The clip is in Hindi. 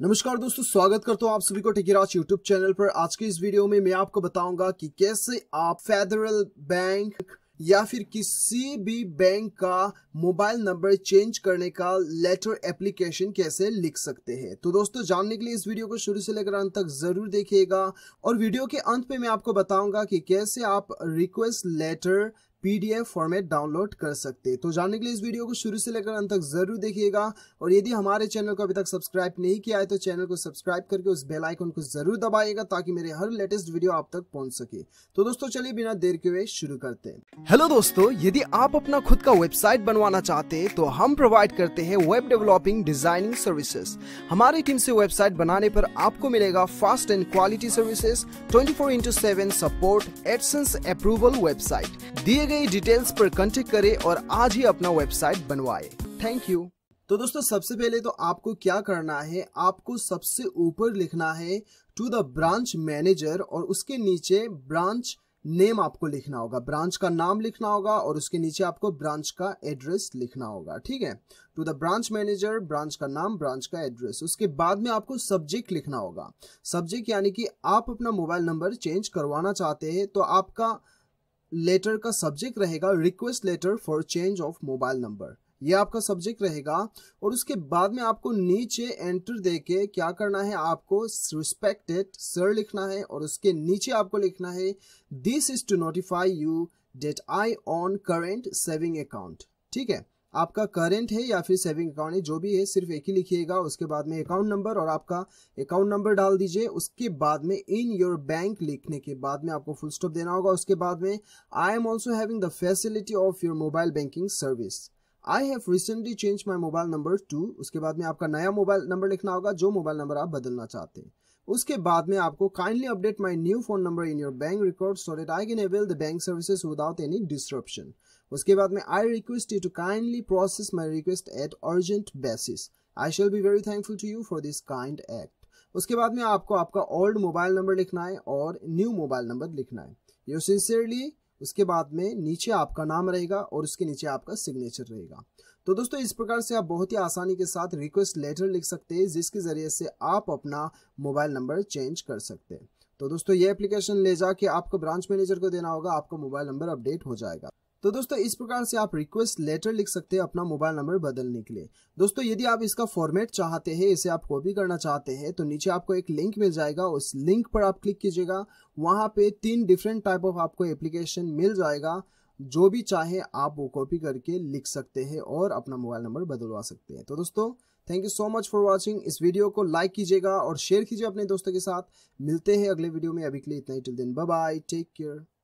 नमस्कार दोस्तों स्वागत करता हूं आप सभी को टिकिराज यूट्यूब चैनल पर आज के इस वीडियो में मैं आपको बताऊंगा कि कैसे आप फेडरल बैंक या फिर किसी भी बैंक का मोबाइल नंबर चेंज करने का लेटर एप्लीकेशन कैसे लिख सकते हैं तो दोस्तों जानने के लिए इस वीडियो को शुरू से लेकर अंत तक जरूर देखिएगा और वीडियो के अंत में मैं आपको बताऊंगा कि कैसे आप request letter PDF format download कर सकते तो जानने के लिए इस वीडियो को शुरू से लेकर अंत तक जरूर देखिएगा और यदि हमारे चैनल को अभी तक सब्सक्राइब नहीं किया है तो चैनल को सब्सक्राइब करके उस बेल आइकन को जरूर दबाइएगा ताकि मेरे हर लेटेस्ट वीडियो आप तक पहुंच सके तो दोस्तों चलिए बिना देर के हुए शुरू करते हैं हेलो दोस्तों यदि आप अपना खुद का वेबसाइट बनवाना चाहते हैं तो हम प्रोवाइड करते हैं वेब डेवलपिंग डिजाइनिंग सर्विसेस हमारी टीम से वेबसाइट बनाने पर आपको मिलेगा fast and quality services twenty four into seven support AdSense approval website दिए गई डिटेल्स पर कॉन्टेक्ट करें और आज ही अपना वेबसाइट बनवाए थैंक यू तो दोस्तों सबसे पहले तो आपको क्या करना है आपको सबसे ऊपर लिखना है टू द ब्रांच मैनेजर और उसके नीचे ब्रांच नेम आपको लिखना होगा ब्रांच का नाम लिखना होगा और उसके नीचे आपको ब्रांच का एड्रेस लिखना होगा ठीक है to the branch manager branch का नाम ब्रांच का एड्रेस उसके बाद में आपको सब्जेक्ट लिखना होगा सब्जेक्ट यानी कि आप अपना मोबाइल नंबर चेंज करवाना चाहते हैं तो आपका लेटर का सब्जेक्ट रहेगा request letter for change of mobile number ये आपका सब्जेक्ट रहेगा और उसके बाद में आपको नीचे एंटर देके क्या करना है आपको रिस्पेक्टेड सर लिखना है और उसके नीचे आपको लिखना है this is to notify you that I own current saving account ठीक है आपका करेंट है या फिर सेविंग अकाउंट है जो भी है सिर्फ एक ही लिखिएगा उसके बाद में अकाउंट नंबर और आपका अकाउंट नंबर डाल दीजिए उसके बाद में इन योर बैंक लिखने के बाद में आपको फुल स्टॉप देना होगा उसके बाद में I am also having the facility of your mobile banking service I have recently change my mobile number to उसके बाद में आपका नया मोबाइल नंबर लिखना होगा जो मोबाइल नंबर आप बदलना चाहते हैं उसके बाद में आपको kindly update my new phone number in your bank record so that I can avail the bank services without any disruption उसके बाद में I request you to kindly process my request at urgent basis I shall be very thankful to you for this kind act उसके बाद में आपको आपका ओल्ड मोबाइल नंबर लिखना है और न्यू मोबाइल नंबर लिखना है यू सिंसियरली उसके बाद में नीचे आपका नाम रहेगा और उसके नीचे आपका सिग्नेचर रहेगा तो दोस्तों इस प्रकार से आप बहुत ही आसानी के साथ रिक्वेस्ट लेटर लिख सकते हैं जिसके ज़रिए से आप अपना मोबाइल नंबर चेंज कर सकते हैं तो दोस्तों ये एप्लीकेशन ले जाके आपको ब्रांच मैनेजर को देना होगा आपका मोबाइल नंबर अपडेट हो जाएगा तो दोस्तों इस प्रकार से आप रिक्वेस्ट लेटर लिख सकते हैं अपना मोबाइल नंबर बदलने के लिए दोस्तों यदि आप इसका फॉर्मेट चाहते हैं इसे आप कॉपी करना चाहते हैं तो नीचे आपको एक लिंक मिल जाएगा उस लिंक पर आप क्लिक कीजिएगा वहां पे तीन डिफरेंट टाइप ऑफ आपको एप्लीकेशन मिल जाएगा जो भी चाहे आप वो कॉपी करके लिख सकते हैं और अपना मोबाइल नंबर बदलवा सकते हैं तो दोस्तों thank you so much for watching इस वीडियो को लाइक कीजिएगा और शेयर कीजिए अपने दोस्तों के साथ मिलते हैं अगले वीडियो में अभी के लिए इतना ही till then bye take care